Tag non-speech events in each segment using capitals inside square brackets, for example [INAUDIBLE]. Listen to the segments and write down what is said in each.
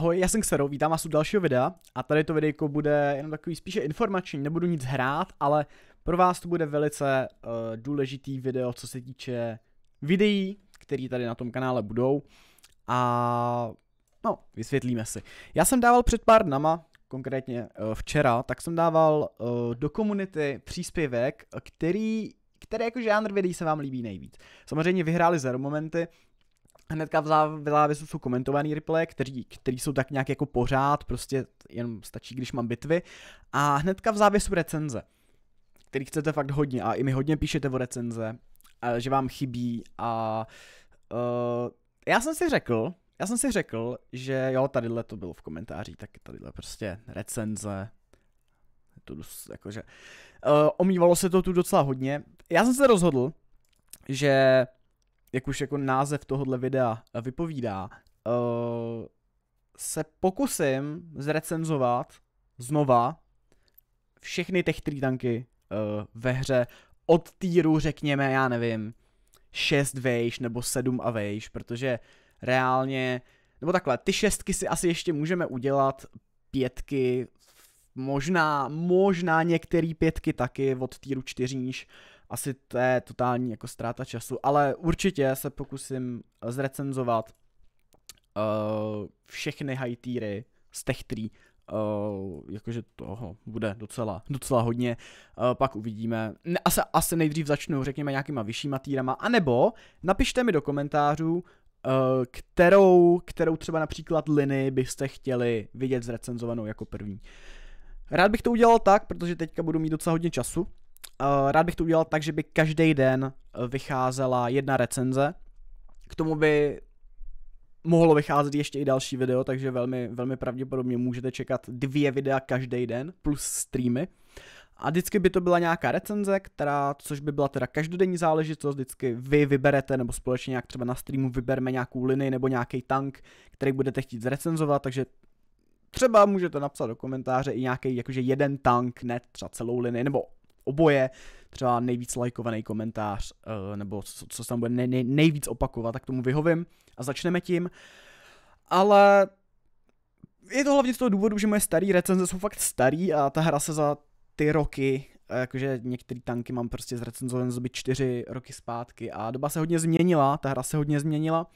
Ahoj, já jsem Xero, vítám vás u dalšího videa a tady to videjko bude jenom takový spíše informační, nebudu nic hrát, ale pro vás to bude velice uh, důležitý video, co se týče videí, které tady na tom kanále budou a no, vysvětlíme si. Já jsem dával před pár dnama, konkrétně uh, včera, tak jsem dával uh, do komunity příspěvek, který, který jako žánr videí se vám líbí nejvíc. Samozřejmě vyhráli zero momenty, Hnedka v vysu, jsou komentovaný replay, který, který jsou tak nějak jako pořád, prostě jenom stačí, když mám bitvy. A hnedka v závěsu recenze, který chcete fakt hodně a i mi hodně píšete o recenze, že vám chybí a uh, já jsem si řekl, já jsem si řekl, že jo, tadyhle to bylo v komentáři, tak tadyhle prostě recenze, to dost, jakože, uh, omývalo se to tu docela hodně. Já jsem se rozhodl, že jak už jako název tohohle videa eh, vypovídá, uh, se pokusím zrecenzovat znova všechny těch tanky uh, ve hře od týru, řekněme, já nevím, 6 vejš nebo 7 a vejš, protože reálně, nebo takhle, ty šestky si asi ještě můžeme udělat, pětky možná, možná některé pětky taky od týru čtyři níž. Asi to je totální jako ztráta času, ale určitě se pokusím zrecenzovat uh, všechny high týry z těch tří. Uh, jakože toho bude docela, docela hodně, uh, pak uvidíme. Ne, asi, asi nejdřív začnu, řekněme, nějakýma vyššíma týrama, anebo napište mi do komentářů, Uh, kterou, kterou třeba například Liny byste chtěli vidět zrecenzovanou jako první. Rád bych to udělal tak, protože teďka budu mít docela hodně času. Eh, rád bych to udělal tak, že by každý den eh, vycházela jedna recenze. K tomu by mohlo vycházet ještě i další video, takže velmi, velmi pravděpodobně můžete čekat dvě videa každý den, plus streamy. A vždycky by to byla nějaká recenze, která, což by byla teda každodenní záležitost, vždycky vy vyberete, nebo společně nějak třeba na streamu vybereme nějakou linii nebo nějaký tank, který budete chtít zrecenzovat, takže Třeba můžete napsat do komentáře i nějaký jakože jeden tank, ne třeba celou linii, nebo oboje, třeba nejvíc lajkovaný komentář, eh, nebo co, co se tam bude nejvíc opakovat, tak tomu vyhovím a začneme tím. Ale je to hlavně z toho důvodu, že moje staré recenze jsou fakt starý a ta hra se za ty roky, eh, jakože některé tanky mám prostě zrecenzoven zby čtyři roky zpátky a doba se hodně změnila, ta hra se hodně změnila,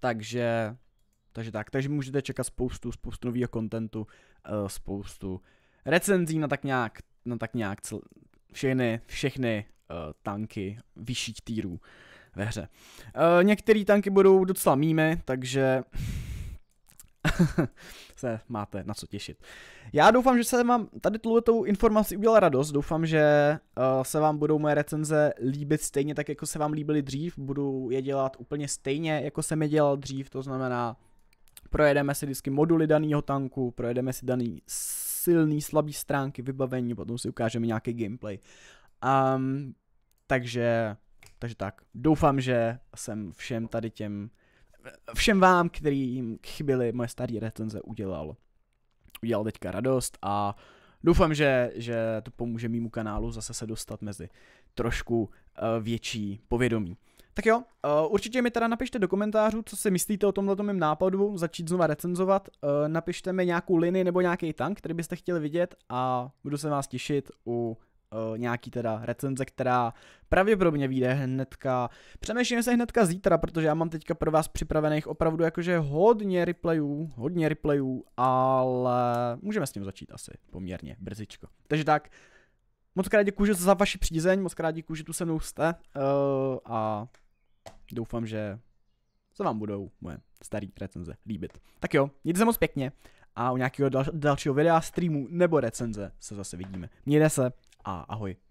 takže takže tak, takže můžete čekat spoustu, spoustu nového kontentu, uh, eh, spoustu recenzí na tak nějak, na tak nějak cel, všechny, všechny uh, tanky vyšších týrů ve hře. Uh, Některé tanky budou docela mými, takže [LAUGHS] se máte na co těšit. Já doufám, že se vám tady tuhletou informaci udělala radost, doufám, že uh, se vám budou moje recenze líbit stejně tak, jako se vám líbily dřív, budu je dělat úplně stejně, jako jsem je dělal dřív, to znamená projedeme si vždycky moduly daného tanku, projedeme si daný silný, slabý stránky, vybavení, potom si ukážeme nějaký gameplay. Um, takže, takže tak, doufám, že jsem všem tady těm, všem vám, kterým chyběly moje staré recenze, udělal, udělal teďka radost a doufám, že, že to pomůže mýmu kanálu zase se dostat mezi trošku uh, větší povědomí. Tak jo, uh, určitě mi teda napište do komentářů, co si myslíte o tomhle mém nápadu, začít znova recenzovat. Uh, napište mi nějakou linii nebo nějaký tank, který byste chtěli vidět a budu se vás těšit u uh, nějaký teda recenze, která pravděpodobně vyjde hnedka, přemýšlím se hnedka zítra, protože já mám teďka pro vás připravených opravdu jakože hodně replayů, hodně replayů, ale můžeme s tím začít asi poměrně brzyčko. Takže tak, moc krát děkuji za vaši přízeň, moc krát děkuji, že tu se mnou jste uh, a doufám, že se vám budou moje staré recenze líbit. Tak jo, mějte se moc pěkně a u nějakého dal- dalšího videa, streamu nebo recenze se zase vidíme. Mějte se a ahoj.